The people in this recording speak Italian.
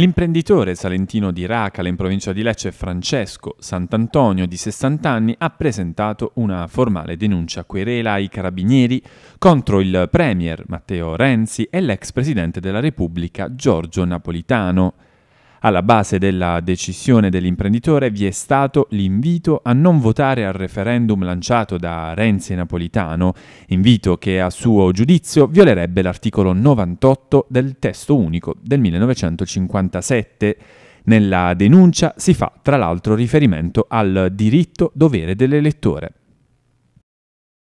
L'imprenditore salentino di Racale in provincia di Lecce Francesco Sant'Antonio di 60 anni ha presentato una formale denuncia querela ai carabinieri contro il premier Matteo Renzi e l'ex presidente della Repubblica Giorgio Napolitano. Alla base della decisione dell'imprenditore vi è stato l'invito a non votare al referendum lanciato da Renzi e Napolitano, invito che a suo giudizio violerebbe l'articolo 98 del testo unico del 1957. Nella denuncia si fa tra l'altro riferimento al diritto dovere dell'elettore.